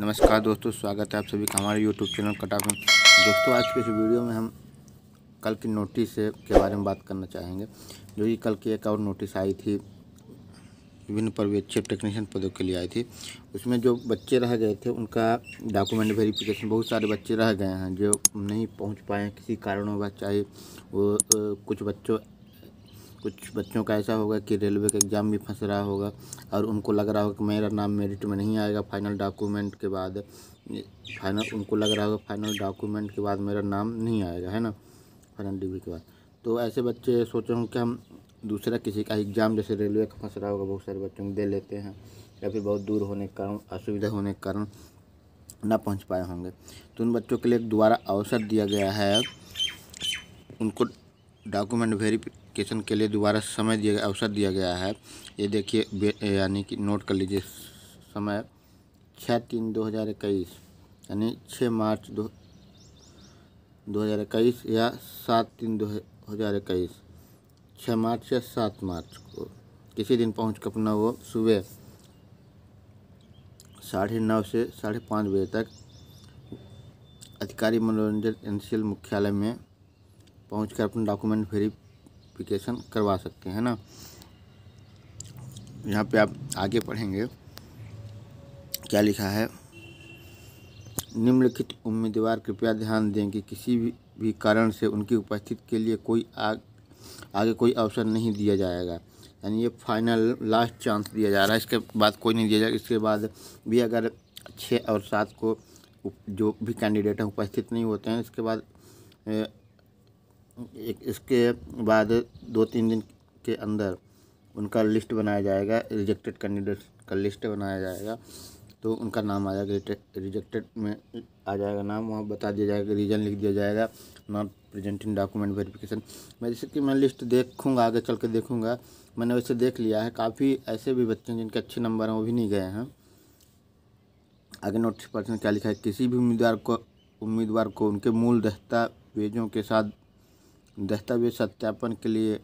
नमस्कार दोस्तों स्वागत है आप सभी का हमारे यूट्यूब चैनल कटाप में दोस्तों आज के इस वीडियो में हम कल की नोटिस के बारे में बात करना चाहेंगे जो कि कल की एक और नोटिस आई थी विभिन्न पर्यवेक्षक टेक्नीशियन पदों के लिए आई थी उसमें जो बच्चे रह गए थे उनका डॉक्यूमेंट वेरिफिकेशन बहुत सारे बच्चे रह गए हैं जो नहीं पहुँच पाए किसी कारणों चाहे वो कुछ बच्चों कुछ बच्चों का ऐसा होगा कि रेलवे का एग्ज़ाम भी फंस रहा होगा और उनको लग रहा होगा कि मेरा नाम मेरिट में नहीं आएगा फाइनल डॉक्यूमेंट के बाद फाइनल उनको लग रहा होगा फाइनल डॉक्यूमेंट के बाद मेरा नाम नहीं आएगा है ना फाइनल डिग्री के बाद तो ऐसे बच्चे सोचे हों कि हम दूसरा किसी का एग्ज़ाम जैसे रेलवे का फंस रहा होगा बहुत सारे बच्चों को दे लेते हैं या फिर बहुत दूर होने के कारण असुविधा होने के कारण ना पहुँच पाए होंगे तो उन बच्चों के लिए दोबारा अवसर दिया गया है उनको डॉक्यूमेंट वेरीफिक वेरिफिकेशन के लिए दोबारा समय दिया गया अवसर दिया गया है ये देखिए यानी कि नोट कर लीजिए समय छः तीन दो हज़ार इक्कीस यानी छः मार्च दो दो हज़ार इक्कीस या सात तीन दो हज़ार इक्कीस छः मार्च या सात मार्च को किसी दिन पहुँच कर अपना वो सुबह साढ़े नौ से साढ़े पाँच बजे तक अधिकारी मनोरंजन एनसीएल मुख्यालय में पहुंचकर अपने डॉक्यूमेंट वेरी एप्लीकेशन करवा सकते हैं ना यहाँ पे आप आगे पढ़ेंगे क्या लिखा है निम्नलिखित उम्मीदवार कृपया ध्यान दें कि किसी भी, भी कारण से उनकी उपस्थिति के लिए कोई आग आगे कोई अवसर नहीं दिया जाएगा यानी ये फाइनल लास्ट चांस दिया जा रहा है इसके बाद कोई नहीं दिया जाएगा इसके बाद भी अगर छः और सात को जो भी कैंडिडेट हैं उपस्थित नहीं होते हैं इसके बाद एक इसके बाद दो तीन दिन के अंदर उनका लिस्ट बनाया जाएगा रिजेक्टेड कैंडिडेट का लिस्ट बनाया जाएगा तो उनका नाम आ जाएगा रिजेक्टेड में आ जाएगा नाम वहाँ बता दिया जाएगा रीज़न लिख दिया जाएगा नॉट प्रेजेंटिंग डॉक्यूमेंट वेरिफिकेशन मैं जैसे कि मैं लिस्ट देखूंगा आगे चल के देखूँगा मैंने वैसे देख लिया है काफ़ी ऐसे भी बच्चे हैं जिनके अच्छे नंबर हैं वो भी नहीं गए हैं आगे नोटिस पर्सन क्या लिखा है किसी भी उम्मीदवार को उम्मीदवार को उनके मूल दस्तावेजों के साथ दस्तावेज सत्यापन के लिए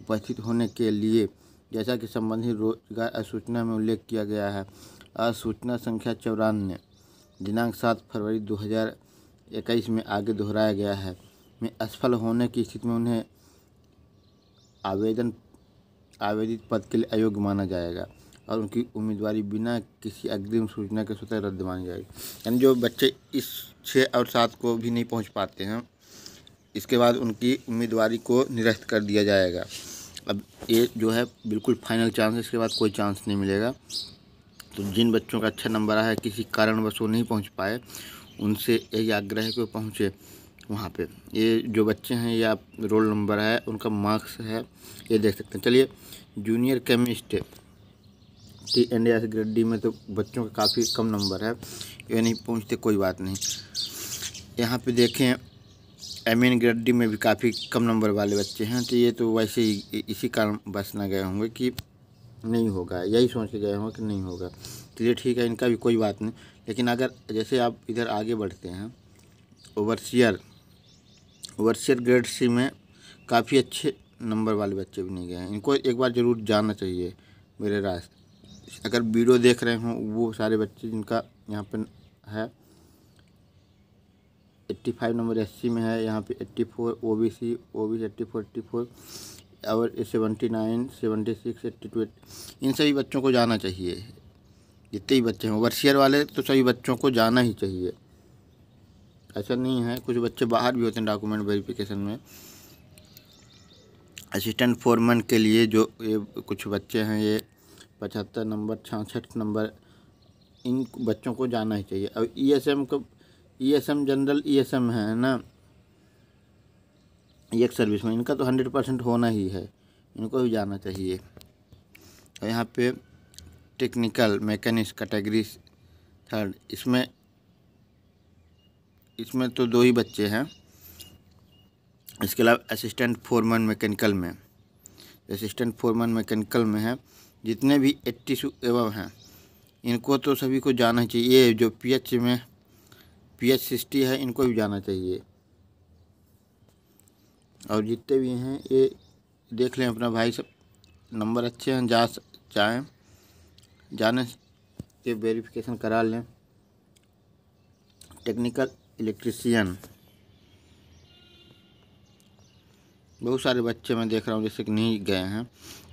उपस्थित होने के लिए जैसा कि संबंधित रोजगार असूचना में उल्लेख किया गया है असूचना संख्या चौरानवे दिनांक सात फरवरी 2021 में आगे दोहराया गया है में असफल होने की स्थिति में उन्हें आवेदन आवेदित पद के लिए अयोग्य माना जाएगा और उनकी उम्मीदवारी बिना किसी अग्रिम सूचना के स्वतः रद्द मानी जाएगी यानी जो बच्चे इस छः और सात को भी नहीं पहुंच पाते हैं इसके बाद उनकी उम्मीदवारी को निरस्त कर दिया जाएगा अब ये जो है बिल्कुल फाइनल चांस है इसके बाद कोई चांस नहीं मिलेगा तो जिन बच्चों का अच्छा नंबर आया है किसी कारणवश वो नहीं पहुंच पाए उनसे यही आग्रह है कि वो पहुँचे वहाँ पे ये जो बच्चे हैं या रोल नंबर है उनका मार्क्स है ये देख सकते हैं चलिए junior chemist T and S grade D में तो बच्चों का काफ़ी कम नंबर है ये नहीं पहुँचते कोई बात नहीं यहाँ पे देखें एम एन ग्रेड डी में भी काफ़ी कम नंबर वाले बच्चे हैं तो ये तो वैसे ही इसी कारण बस ना गए होंगे कि नहीं होगा यही सोच के गए होंगे कि नहीं होगा चलिए तो ठीक है इनका भी कोई बात नहीं लेकिन अगर जैसे आप इधर आगे बढ़ते हैं ओवरसियर ओवरसियर ग्रेड सी में काफ़ी अच्छे नंबर वाले बच्चे भी नहीं गए हैं इनको एक बार ज़रूर जाना चाहिए मेरे रास्ते अगर वीडियो देख रहे हों वो सारे बच्चे जिनका यहाँ पर है eighty five number S C में है यहाँ पे eighty four O B C O B eighty four eighty four और seventy nine seventy six eighty two इन सभी बच्चों को जाना चाहिए जितने भी बच्चे हैं ओवरसीयर वाले तो सभी बच्चों को जाना ही चाहिए ऐसा नहीं है कुछ बच्चे बाहर भी होते हैं डॉक्यूमेंट वेरिफिकेशन में असिस्टेंट फोरमैन के लिए जो ये कुछ बच्चे हैं ये पचहत्तर नंबर छाछठ नंबर इन बच्चों को जाना ही चाहिए अब ई एस एम का ईएसएम जनरल ईएसएम है ना ये एक सर्विस में इनका तो हंड्रेड परसेंट होना ही है इनको भी जाना चाहिए और यहाँ पे टेक्निकल मैकेनिक्स कैटेगरी थर्ड इसमें इसमें तो दो ही बच्चे हैं इसके अलावा असिस्टेंट फोरमैन मैकेनिकल में असिस्टेंट फोरमैन मैकेनिकल में है जितने भी एट्टी एवं हैं इनको तो सभी को जाना चाहिए ये जो पीएच में पी एच सिक्सटी है इनको भी जाना चाहिए और जितने भी हैं ये देख लें अपना भाई सब नंबर अच्छे हैं जा जाएँ जाने के वेरिफिकेशन करा लें टेक्निकल इलेक्ट्रिशियन बहुत सारे बच्चे मैं देख रहा हूँ जैसे कि नहीं गए हैं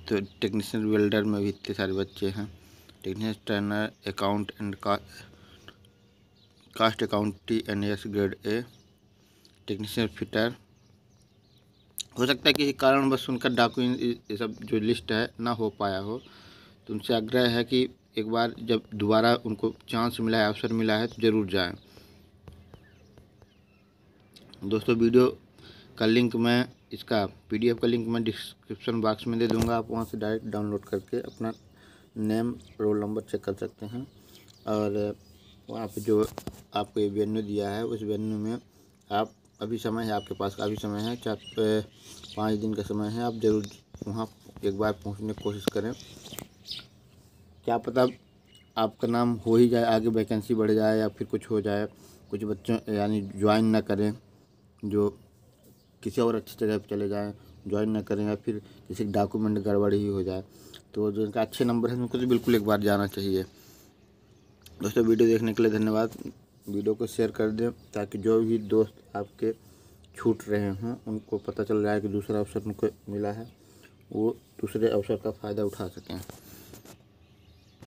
तो टेक्नीशियन वेल्डर में भी इतने सारे बच्चे हैं टेक्नीशियन ट्रेनर अकाउंट एंड का cost account T N S grade A technician fitter हो सकता है किसी कारणवश उनका डॉक्यूमेंट ये सब जो लिस्ट है ना हो पाया हो तो उनसे आग्रह है कि एक बार जब दोबारा उनको चांस मिला है अवसर मिला है तो ज़रूर जाएं दोस्तों वीडियो का लिंक मैं इसका पीडीएफ का लिंक मैं डिस्क्रिप्शन बॉक्स में दे दूंगा आप वहां से डायरेक्ट डाउनलोड करके अपना नेम रोल नंबर चेक कर सकते हैं और वहाँ पे जो आपको ये वेन्यू दिया है उस वेन्यू में आप अभी समय है आपके पास काफ़ी समय है चार पाँच दिन का समय है आप ज़रूर वहाँ एक बार पहुँचने की कोशिश करें क्या पता आपका नाम हो ही जाए आगे वैकेंसी बढ़ जाए या फिर कुछ हो जाए कुछ बच्चों यानी ज्वाइन ना करें जो किसी और अच्छी जगह पर चले जाएँ ज्वाइन ना करें या फिर किसी डॉक्यूमेंट गड़बड़ ही हो जाए तो जो इनका अच्छे नंबर है उनको तो बिल्कुल एक बार जाना चाहिए दोस्तों वीडियो देखने के लिए धन्यवाद वीडियो को शेयर कर दें ताकि जो भी दोस्त आपके छूट रहे हों उनको पता चल जाए कि दूसरा अवसर उनको मिला है वो दूसरे अवसर का फ़ायदा उठा सकें